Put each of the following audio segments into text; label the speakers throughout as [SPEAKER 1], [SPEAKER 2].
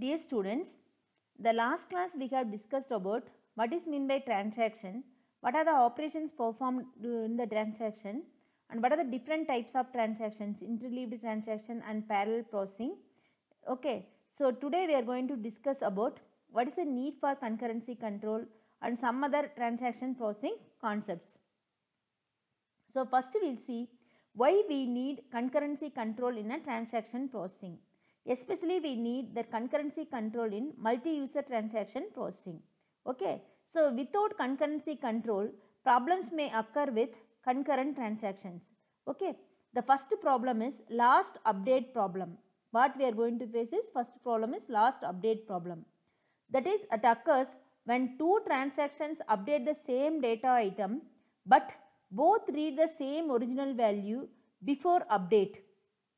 [SPEAKER 1] Dear students, the last class we have discussed about what is meant by transaction, what are the operations performed uh, in the transaction and what are the different types of transactions, interleaved transaction and parallel processing. Okay, so today we are going to discuss about what is the need for concurrency control and some other transaction processing concepts. So first we will see why we need concurrency control in a transaction processing. Especially we need the concurrency control in multi-user transaction processing. Okay. So without concurrency control, problems may occur with concurrent transactions. Okay. The first problem is last update problem. What we are going to face is first problem is last update problem. That is it occurs when two transactions update the same data item but both read the same original value before update.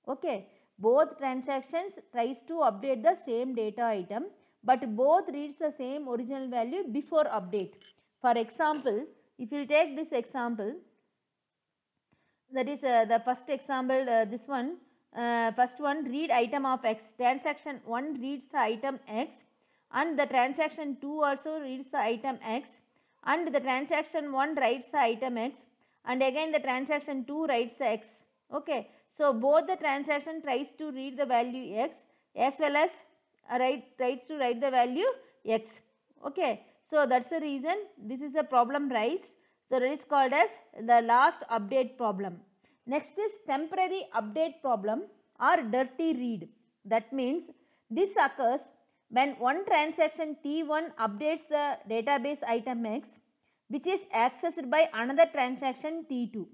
[SPEAKER 1] Okay. Both transactions tries to update the same data item but both reads the same original value before update. For example, if you take this example, that is uh, the first example, uh, this one, uh, first one read item of x, transaction 1 reads the item x and the transaction 2 also reads the item x and the transaction 1 writes the item x and again the transaction 2 writes the x. Okay. So, both the transaction tries to read the value x as well as uh, write, tries to write the value x. Okay. So, that is the reason this is the problem raised. So, it is called as the last update problem. Next is temporary update problem or dirty read. That means this occurs when one transaction T1 updates the database item X which is accessed by another transaction T2.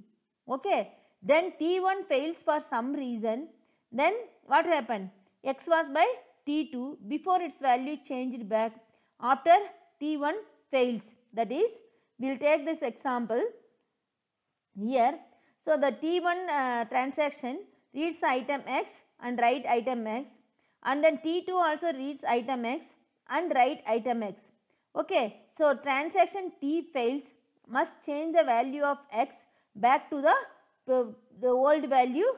[SPEAKER 1] Okay then T1 fails for some reason, then what happened? X was by T2 before its value changed back after T1 fails. That is, we will take this example here. So, the T1 uh, transaction reads item X and write item X and then T2 also reads item X and write item X. Okay. So, transaction T fails must change the value of X back to the the old value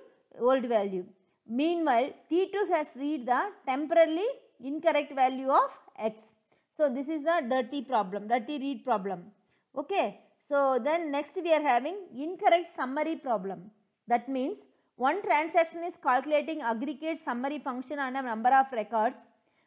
[SPEAKER 1] old value. Meanwhile, T2 has read the temporarily incorrect value of x. So, this is the dirty problem, dirty read problem. Okay. So, then next we are having incorrect summary problem. That means one transaction is calculating aggregate summary function on a number of records.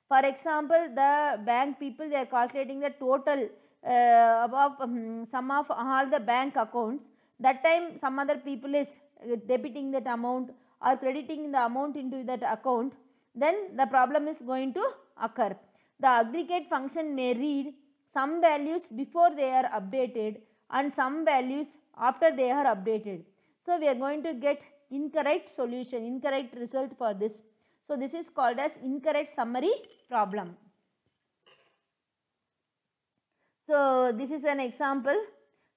[SPEAKER 1] For example, the bank people they are calculating the total uh, of um, sum of all the bank accounts that time some other people is uh, debiting that amount or crediting the amount into that account then the problem is going to occur. The aggregate function may read some values before they are updated and some values after they are updated. So we are going to get incorrect solution, incorrect result for this. So this is called as incorrect summary problem. So this is an example.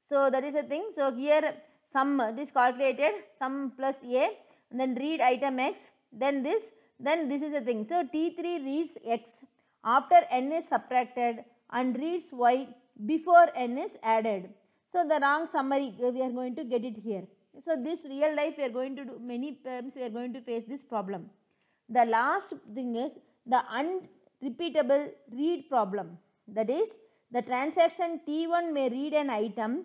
[SPEAKER 1] So, that is a thing. So, here sum is calculated sum plus A and then read item X then this then this is a thing. So, T3 reads X after N is subtracted and reads Y before N is added. So, the wrong summary uh, we are going to get it here. So, this real life we are going to do many times we are going to face this problem. The last thing is the unrepeatable read problem that is the transaction T1 may read an item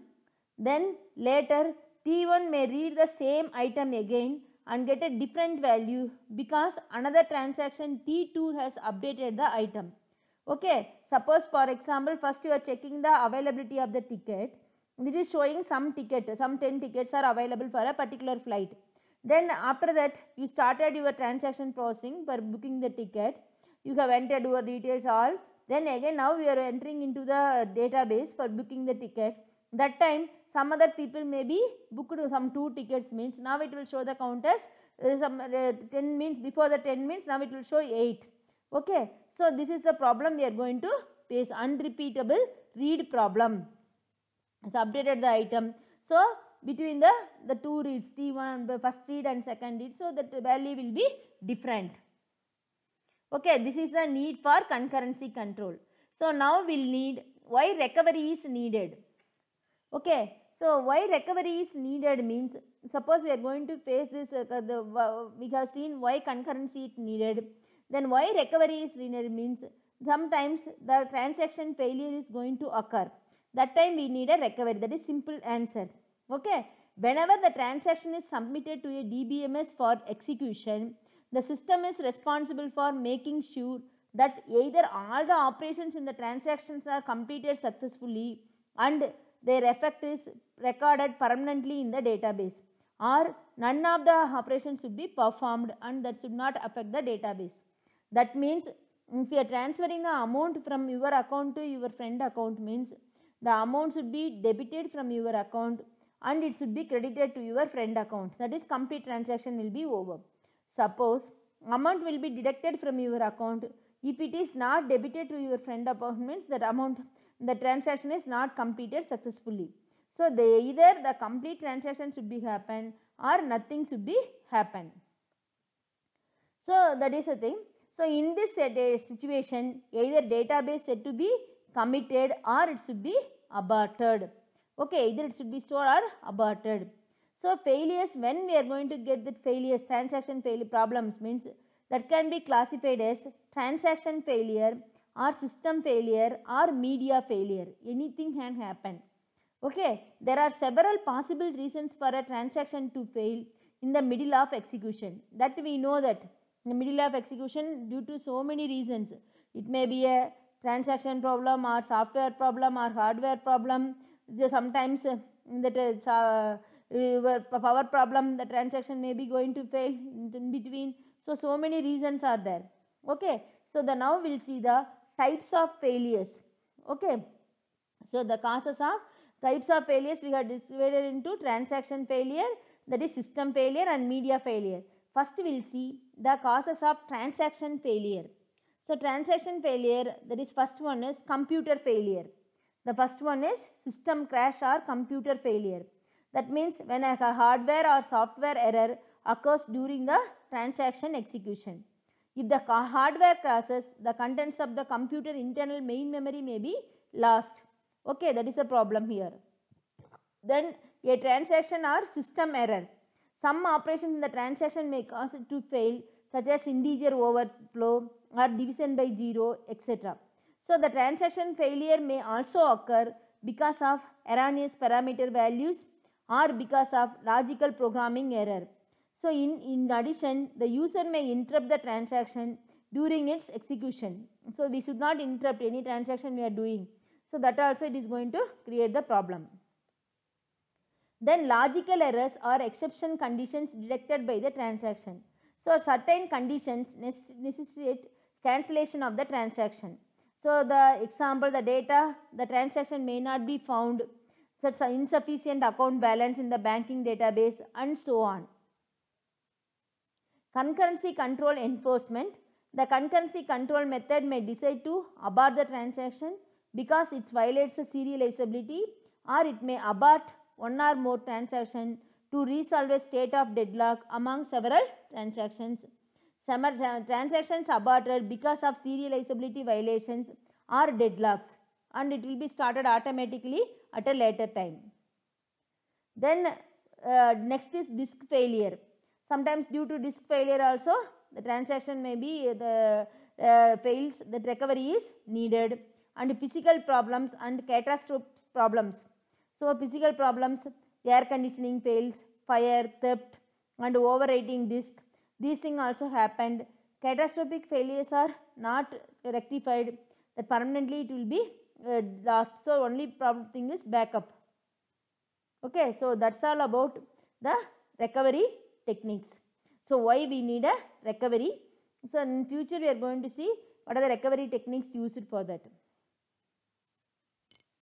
[SPEAKER 1] then later t one may read the same item again and get a different value because another transaction T2 has updated the item. Okay, suppose for example first you are checking the availability of the ticket. It is showing some ticket, some 10 tickets are available for a particular flight. Then after that you started your transaction processing for booking the ticket. You have entered your details all. Then again now we are entering into the database for booking the ticket. That time some other people may be booked some 2 tickets means now it will show the counters uh, some uh, 10 means before the 10 means now it will show 8 okay so this is the problem we are going to face unrepeatable read problem it's updated the item so between the the two reads t1 first read and second read so that value will be different okay this is the need for concurrency control so now we'll need why recovery is needed okay so why recovery is needed means suppose we are going to face this uh, the, uh, we have seen why concurrency is needed then why recovery is needed means sometimes the transaction failure is going to occur that time we need a recovery that is simple answer okay whenever the transaction is submitted to a DBMS for execution the system is responsible for making sure that either all the operations in the transactions are completed successfully and their effect is recorded permanently in the database or none of the operations should be performed and that should not affect the database. That means if you are transferring the amount from your account to your friend account means the amount should be debited from your account and it should be credited to your friend account that is complete transaction will be over. Suppose amount will be deducted from your account if it is not debited to your friend account means that amount the transaction is not completed successfully. So, they either the complete transaction should be happen or nothing should be happen. So, that is the thing. So, in this uh, situation either database said to be committed or it should be aborted. Okay, either it should be stored or aborted. So, failures when we are going to get the failures transaction failure problems means that can be classified as transaction failure or system failure or media failure. Anything can happen. Okay, there are several possible reasons for a transaction to fail in the middle of execution. That we know that in the middle of execution due to so many reasons. It may be a transaction problem or software problem or hardware problem. Sometimes uh, that is, uh, uh, power problem, the transaction may be going to fail in between. So, so many reasons are there. Okay. So, the now we will see the types of failures. Okay. So, the causes of types of failures we have divided into transaction failure that is system failure and media failure. First we will see the causes of transaction failure. So, transaction failure that is first one is computer failure. The first one is system crash or computer failure. That means when a hardware or software error occurs during the transaction execution. If the hardware crashes, the contents of the computer internal main memory may be lost. Okay, that is a problem here. Then a transaction or system error. Some operations in the transaction may cause it to fail such as integer overflow or division by 0 etc. So the transaction failure may also occur because of erroneous parameter values or because of logical programming error. So in, in addition, the user may interrupt the transaction during its execution. So we should not interrupt any transaction we are doing. So that also it is going to create the problem. Then logical errors or exception conditions detected by the transaction. So certain conditions necessitate cancellation of the transaction. So the example, the data, the transaction may not be found, such insufficient account balance in the banking database and so on. Concurrency control enforcement. The concurrency control method may decide to abort the transaction because it violates the serializability or it may abort one or more transaction to resolve a state of deadlock among several transactions. Some transactions aborted because of serializability violations or deadlocks and it will be started automatically at a later time. Then uh, next is disk failure. Sometimes due to disk failure also the transaction may be the uh, fails that recovery is needed and physical problems and catastrophic problems. So physical problems, air conditioning fails, fire, theft and overrating disk. These things also happened. Catastrophic failures are not rectified that permanently it will be uh, lost. So only problem thing is backup. Okay, so that's all about the recovery techniques. So why we need a recovery? So in future we are going to see what are the recovery techniques used for that.